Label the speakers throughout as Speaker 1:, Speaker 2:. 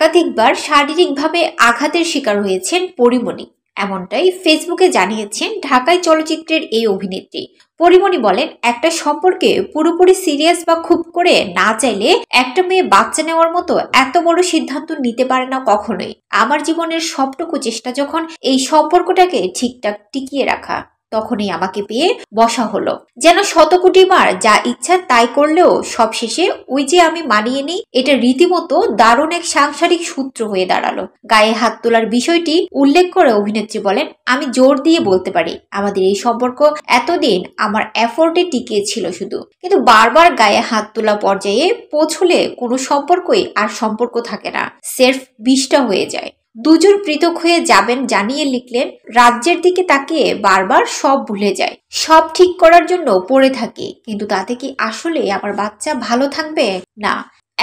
Speaker 1: একাধিকবার শারীরিকভাবে আঘাতের শিকার হয়েছেন পরিমণি এমনটাই ফেসবুকে জানিয়েছেন ঢাকায় চলচ্চিত্রের এই অভিনেত্রী পরিমণি বলেন একটা সম্পর্কে পুরোপুরি সিরিয়াস বা খুব করে না চাইলে একটা মেয়ে বাচ্চা নেওয়ার মতো এত বড় সিদ্ধান্ত নিতে পারে না কখনোই আমার জীবনের সবটুকু চেষ্টা যখন এই সম্পর্কটাকে ঠিকঠাক টিকিয়ে রাখা তখনই আমাকে পেয়ে বসা হলো যেন শতকোটি বার যা ইচ্ছা তাই করলেও সবশেষে ওই যে আমি মানিয়ে নিই এটা রীতিমতো দারুণ এক সাংসারিক সূত্র হয়ে দাঁড়ালো গায়ে হাত তোলার বিষয়টি উল্লেখ করে অভিনেত্রী বলেন আমি জোর দিয়ে বলতে পারি আমাদের এই সম্পর্ক এতদিন আমার এফোর্টে টিকিয়েছিল শুধু কিন্তু বারবার গায়ে হাত তোলা পর্যায়ে পৌঁছলে কোনো সম্পর্কই আর সম্পর্ক থাকে না সেরফ বিষটা হয়ে যায় দুজন পৃথক হয়ে যাবেন জানিয়ে লিখলেন রাজ্যের দিকে তাকিয়ে বারবার সব ভুলে যায় সব ঠিক করার জন্য পড়ে থাকি কিন্তু তাতে কি আসলে আমার বাচ্চা ভালো থাকবে না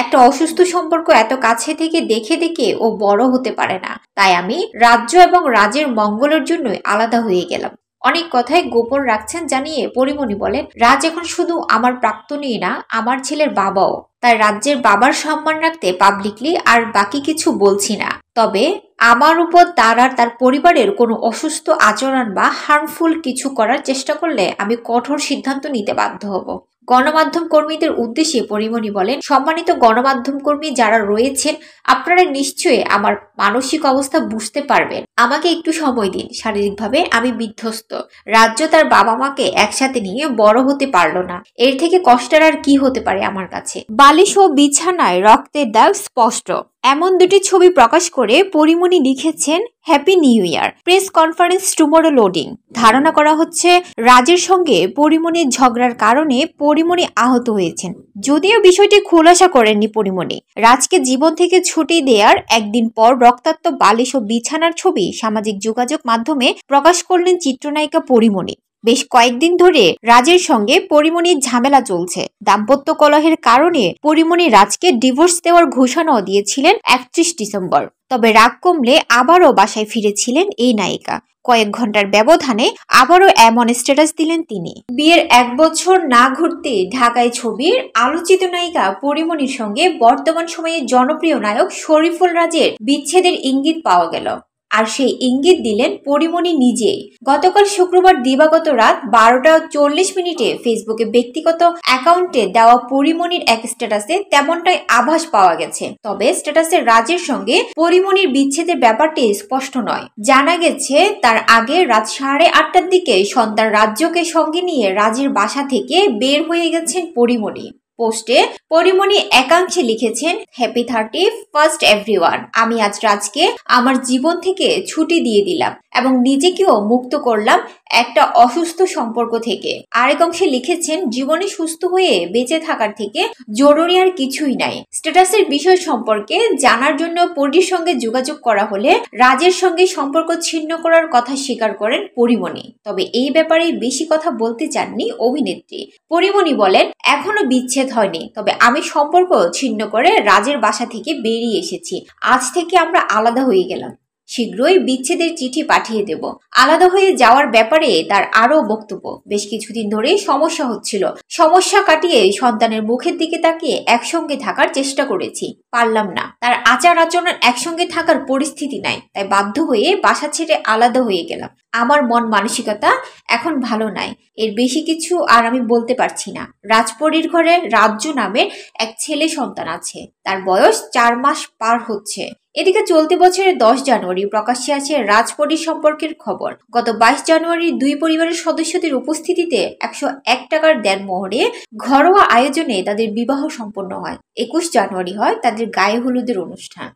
Speaker 1: একটা অসুস্থ সম্পর্ক এত কাছে থেকে দেখে দেখে ও বড় হতে পারে না তাই আমি রাজ্য এবং রাজের মঙ্গলের জন্যই আলাদা হয়ে গেলাম অনেক কথাই গোপন রাখছেন জানিয়ে পরিমণি বলেন রাজ এখন শুধু আমার প্রাক্তনই না আমার ছেলের বাবাও তাই রাজ্যের বাবার সম্মান রাখতে পাবলিকলি আর বাকি কিছু বলছি না তবে আমার উপর তার আর তার পরিবারের কোনো অসুস্থ আচরণ বা হার্মফুল কিছু করার চেষ্টা করলে আমি কঠোর সিদ্ধান্ত নিতে বাধ্য হব গণমাধ্যম কর্মীদের উদ্দেশ্যে পরিমণি বলেন সম্মানিত গণমাধ্যম কর্মী যারা রয়েছেন আপনারা নিশ্চয়ই আমার মানসিক অবস্থা বুঝতে পারবেন আমাকে একটু সময় দিন শারীরিকভাবে আমি বিধ্বস্ত রাজ্য তার বাবা মাকে একসাথে নিয়ে বড় হতে পারলো না এর থেকে কষ্টের আর কি হতে পারে আমার কাছে বালিশ ও বিছানায় রক্তের দাগ স্পষ্ট এমন দুটি ছবি প্রকাশ করে পরিমণি লিখেছেন happy new year press conference tomorrow loading ধারণা করা হচ্ছে রাজের সঙ্গে পরিমণির ঝগড়ার কারণে পরিমণি আহত হয়েছেন যদিও বিষয়টি খোলাসা করেননি পরিমণি রাজকে জীবন থেকে ছুটি দেওয়ার একদিন পর রক্তাক্ত বালিশ ও বিছানার ছবি সামাজিক যোগাযোগ মাধ্যমে প্রকাশ করলেন চিত্রনায়িকা পরিমণি বেশ কয়েকদিন ধরে রাজের সঙ্গে পরিমণির ঝামেলা চলছে দাম্পত্য কলহের কারণে পরিমণি রাজকে ডিভোর্স দেওয়ার ঘোষণাও দিয়েছিলেন একত্রিশ ডিসেম্বর তবে রাগ কমলে আবারও বাসায় ফিরেছিলেন এই নায়িকা কয়েক ঘন্টার ব্যবধানে আবারও এমন স্ট্যাটাস দিলেন তিনি বিয়ের এক বছর না ঘুরতে ঢাকায় ছবির আলোচিত নায়িকা পরিমণির সঙ্গে বর্তমান সময়ে জনপ্রিয় নায়ক শরীফুল রাজের বিচ্ছেদের ইঙ্গিত পাওয়া গেল আর সেই ইঙ্গিত দিলেন পরিমণি নিজেই গতকাল শুক্রবার দিবাগত রাত বারোটা চল্লিশ মিনিটে ফেসবুকে ব্যক্তিগত অ্যাকাউন্টে দেওয়া পরিমণির এক স্ট্যাটাসে তেমনটাই আভাস পাওয়া গেছে তবে স্ট্যাটাসে রাজের সঙ্গে পরিমণির বিচ্ছেদের ব্যাপারটি স্পষ্ট নয় জানা গেছে তার আগে রাত সাড়ে আটটার দিকে সন্তান রাজ্যকে সঙ্গে নিয়ে রাজের বাসা থেকে বের হয়ে গেছেন পরিমণি পোস্টে পরিমণি একাংশে লিখেছেন হ্যাপি থার্টি ফার্স্ট এভরিওয়ান আমি আজ রাজকে আমার জীবন থেকে ছুটি দিয়ে দিলাম এবং নিজেকেও মুক্ত করলাম একটা অসুস্থ সম্পর্ক থেকে আরেক অংশে লিখেছেন জীবনে সুস্থ হয়ে বেঁচে থাকার থেকে জরুরি আর কিছুই নাই স্ট্যাটাসের বিষয় সম্পর্কে জানার জন্য পরির সঙ্গে যোগাযোগ করা হলে রাজের সঙ্গে সম্পর্ক ছিন্ন করার কথা স্বীকার করেন পরিমণি তবে এই ব্যাপারে বেশি কথা বলতে চাননি অভিনেত্রী পরিমণি বলেন এখনো বিচ্ছেদ হয়নি তবে আমি সম্পর্ক ছিন্ন করে রাজের বাসা থেকে বেরিয়ে এসেছি আজ থেকে আমরা আলাদা হয়ে গেলাম শীঘ্রই বিচ্ছেদের চিঠি পাঠিয়ে দেব আলাদা হয়ে যাওয়ার ব্যাপারে তার আরও বক্তব্য বেশ কিছুদিন ধরেই সমস্যা হচ্ছিল সমস্যা কাটিয়ে সন্তানের মুখের দিকে তাকিয়ে একসঙ্গে থাকার চেষ্টা করেছি পারলাম না তার আচার আচরণ একসঙ্গে থাকার পরিস্থিতি নাই তাই বাধ্য হয়ে বাসা ছেড়ে আলাদা হয়ে গেলাম আমার মন মানসিকতা এখন ভালো নাই এর বেশি কিছু আর আমি বলতে পারছি না রাজপরীর ঘরে রাজ্য নামের এক ছেলে সন্তান আছে তার বয়স চার মাস পার হচ্ছে এদিকে চলতি বছরের দশ জানুয়ারি প্রকাশ্যে আছে রাজপরি সম্পর্কের খবর গত বাইশ জানুয়ারি দুই পরিবারের সদস্যদের উপস্থিতিতে একশো এক টাকার দেন মোহরে ঘরোয়া আয়োজনে তাদের বিবাহ সম্পন্ন হয় একুশ জানুয়ারি হয় তাদের গায়ে হলুদের অনুষ্ঠান